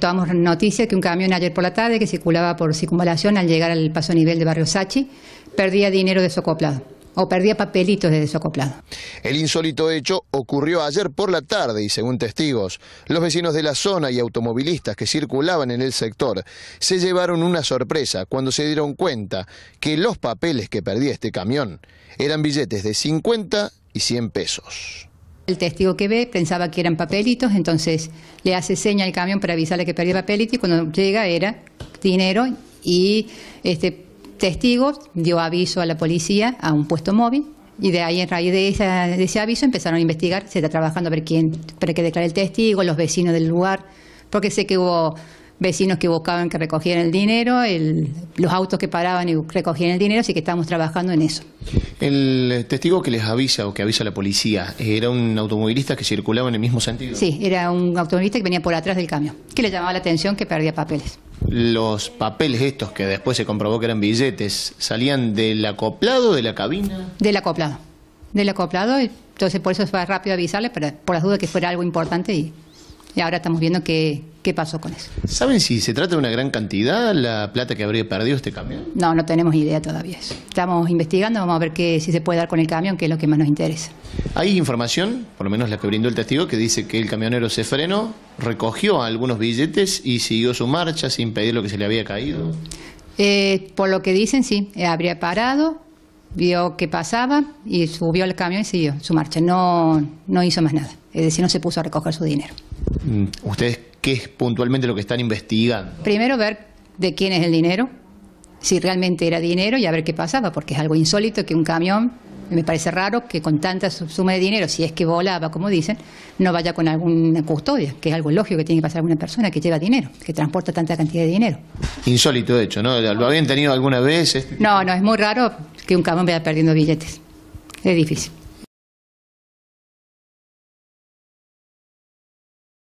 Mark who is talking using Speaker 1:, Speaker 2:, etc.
Speaker 1: Tomamos noticia que un camión ayer por la tarde que circulaba por circunvalación al llegar al paso nivel de Barrio Sachi perdía dinero desocoplado o perdía papelitos de desocoplado.
Speaker 2: El insólito hecho ocurrió ayer por la tarde y según testigos, los vecinos de la zona y automovilistas que circulaban en el sector se llevaron una sorpresa cuando se dieron cuenta que los papeles que perdía este camión eran billetes de 50 y 100 pesos.
Speaker 1: El testigo que ve pensaba que eran papelitos, entonces le hace seña al camión para avisarle que perdía papelitos y cuando llega era dinero y este testigo dio aviso a la policía a un puesto móvil y de ahí, en raíz de, ese aviso, empezaron a investigar. Se está trabajando a ver quién, para que declare el testigo, los vecinos del lugar, porque sé que hubo vecinos que buscaban que recogieran el dinero, los autos que paraban y recogían el dinero, así que estábamos trabajando en eso.
Speaker 3: El testigo que les avisa o que avisa la policía, ¿era un automovilista que circulaba en el mismo sentido? Sí,
Speaker 1: era un automovilista que venía por atrás del camión, que le llamaba la atención que perdía papeles.
Speaker 3: Los papeles estos que después se comprobó que eran billetes, ¿salían del acoplado, de la cabina?
Speaker 1: Del acoplado, del acoplado, entonces por eso fue rápido avisarle, pero por las dudas que fuera algo importante y y ahora estamos viendo qué, qué pasó con eso.
Speaker 3: ¿Saben si se trata de una gran cantidad la plata que habría perdido este camión?
Speaker 1: No, no tenemos idea todavía. Estamos investigando, vamos a ver qué, si se puede dar con el camión, que es lo que más nos interesa.
Speaker 3: Hay información, por lo menos la que brindó el testigo, que dice que el camionero se frenó, recogió algunos billetes y siguió su marcha sin pedir lo que se le había caído.
Speaker 1: Eh, por lo que dicen, sí, eh, habría parado, vio qué pasaba y subió al camión y siguió su marcha. No, no hizo más nada. Es decir, no se puso a recoger su dinero.
Speaker 3: Mm. ¿Ustedes qué es puntualmente lo que están investigando?
Speaker 1: Primero ver de quién es el dinero, si realmente era dinero y a ver qué pasaba, porque es algo insólito que un camión me parece raro que con tanta suma de dinero, si es que volaba, como dicen, no vaya con alguna custodia, que es algo lógico que tiene que pasar alguna persona que lleva dinero, que transporta tanta cantidad de dinero.
Speaker 3: Insólito de hecho, ¿no? ¿Lo habían tenido alguna vez?
Speaker 1: No, no, es muy raro que un cabrón vaya perdiendo billetes. Es difícil.